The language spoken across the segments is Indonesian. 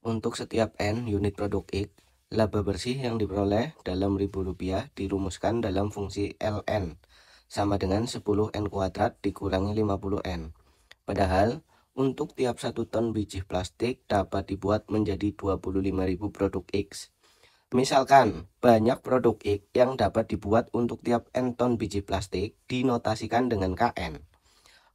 Untuk setiap N unit produk X, laba bersih yang diperoleh dalam ribu rupiah dirumuskan dalam fungsi LN, sama dengan 10N kuadrat dikurangi 50N. Padahal, untuk tiap satu ton biji plastik dapat dibuat menjadi 25.000 produk X. Misalkan, banyak produk X yang dapat dibuat untuk tiap N ton biji plastik dinotasikan dengan KN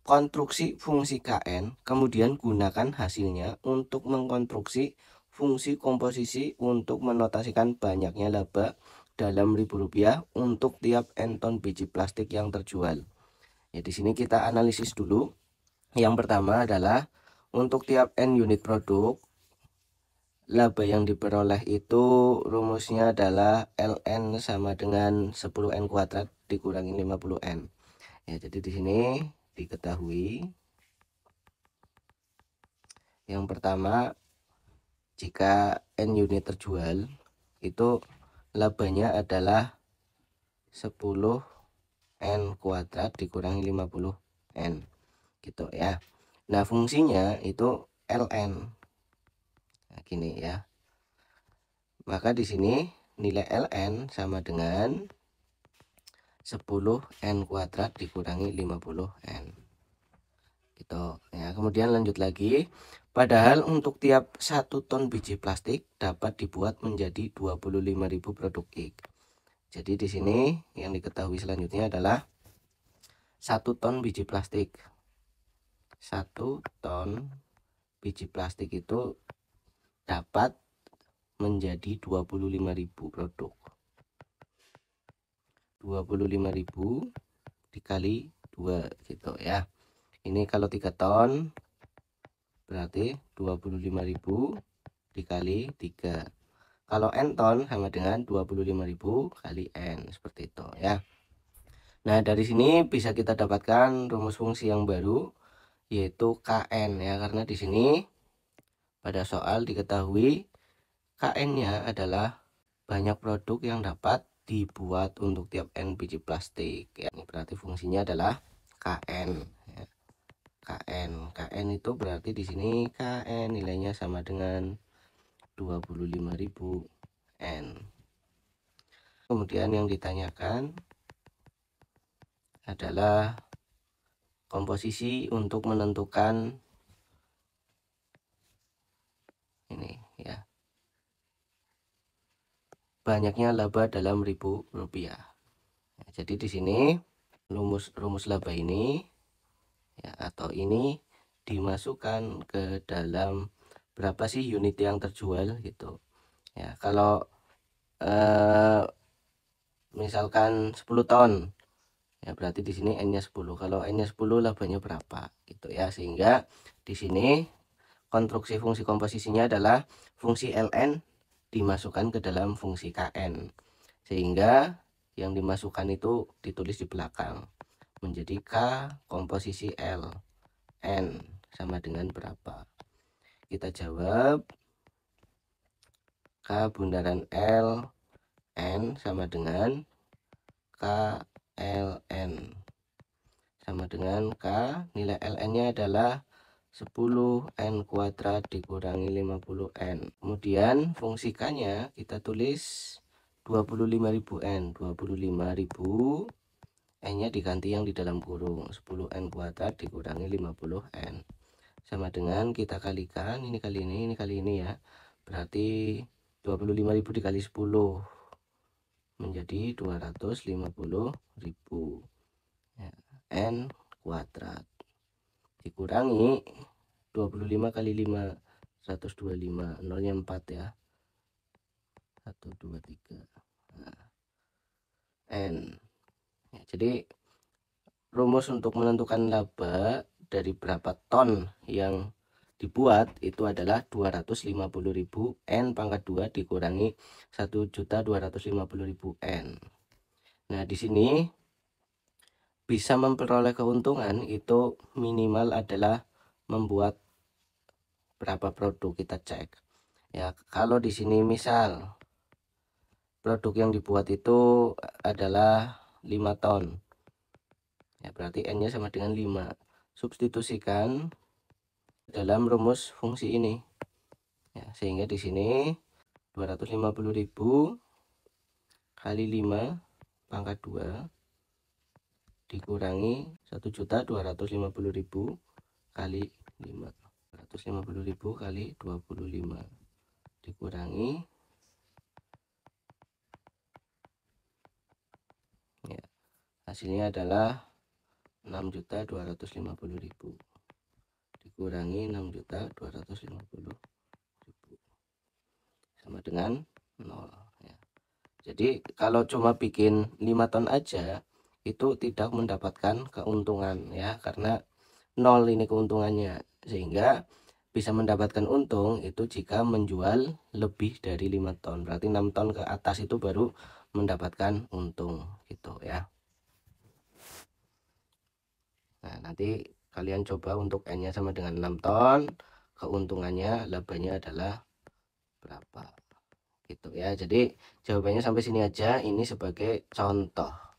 konstruksi fungsi KN, kemudian gunakan hasilnya untuk mengkonstruksi fungsi komposisi untuk menotasikan banyaknya laba dalam ribu rupiah untuk tiap enton biji plastik yang terjual. Ya, di sini kita analisis dulu. Yang pertama adalah untuk tiap N unit produk, laba yang diperoleh itu rumusnya adalah LN sama dengan 10N kuadrat dikurangi 50N. Ya, jadi di sini diketahui. Yang pertama, jika N unit terjual, itu labanya adalah 10 N kuadrat dikurangi 50 N. Gitu ya. Nah, fungsinya itu LN. Nah, gini ya. Maka di sini nilai LN sama dengan 10n kuadrat dikurangi 50n gitu ya kemudian lanjut lagi padahal untuk tiap satu ton biji plastik dapat dibuat menjadi 25.000 produk ik jadi di sini yang diketahui selanjutnya adalah satu ton biji plastik satu ton biji plastik itu dapat menjadi 25.000 produk 25.000 dikali 2 gitu ya ini kalau 3 ton berarti 25.000 dikali 3 kalau n ton sama dengan 25.000 kali n seperti itu ya Nah dari sini bisa kita dapatkan rumus fungsi yang baru yaitu KN ya karena di sini pada soal diketahui KN-nya adalah banyak produk yang dapat dibuat untuk tiap N biji plastik ya. berarti fungsinya adalah KN ya. KN KN itu berarti di sini KN nilainya sama dengan 25.000 N kemudian yang ditanyakan adalah komposisi untuk menentukan ini banyaknya laba dalam ribu rupiah ya, jadi di sini rumus rumus laba ini ya, atau ini dimasukkan ke dalam berapa sih unit yang terjual gitu ya kalau eh, misalkan 10 ton ya berarti di sini n nya 10 kalau n nya 10 labanya berapa gitu ya sehingga di sini konstruksi fungsi komposisinya adalah fungsi ln dimasukkan ke dalam fungsi KN sehingga yang dimasukkan itu ditulis di belakang menjadi K komposisi L N sama dengan berapa kita jawab K bundaran L N sama dengan K L N sama dengan K nilai LN nya adalah 10n kuadrat dikurangi 50n. Kemudian fungsikannya kita tulis 25.000n. 25.000 n-nya diganti yang di dalam kurung. 10n kuadrat dikurangi 50n. Sama dengan kita kalikan ini kali ini, ini kali ini ya. Berarti 25.000 dikali 10 menjadi 250.000 ya, n kuadrat dikurangi 25 kali 5 125 nolnya 4 ya 1 2 3 nah, N ya, jadi rumus untuk menentukan laba dari berapa ton yang dibuat itu adalah 250.000 N pangkat 2 dikurangi 1.250.000 N nah di sini bisa memperoleh keuntungan itu minimal adalah membuat berapa produk kita cek ya kalau di sini misal produk yang dibuat itu adalah 5 ton ya berarti n nya sama dengan 5 substitusikan dalam rumus fungsi ini ya, sehingga di sini 250.000 kali 5 pangkat 2 dikurangi 1.250.000 kali 5 150.000 kali 25 dikurangi ya hasilnya adalah 6.250.000 dikurangi 6.250.000 sama dengan 0 ya. jadi kalau cuma bikin 5 ton aja itu tidak mendapatkan keuntungan ya karena nol ini keuntungannya sehingga bisa mendapatkan untung itu jika menjual lebih dari lima ton berarti enam ton ke atas itu baru mendapatkan untung gitu ya nah nanti kalian coba untuk N nya sama dengan 6 ton keuntungannya labanya adalah berapa gitu ya jadi jawabannya sampai sini aja ini sebagai contoh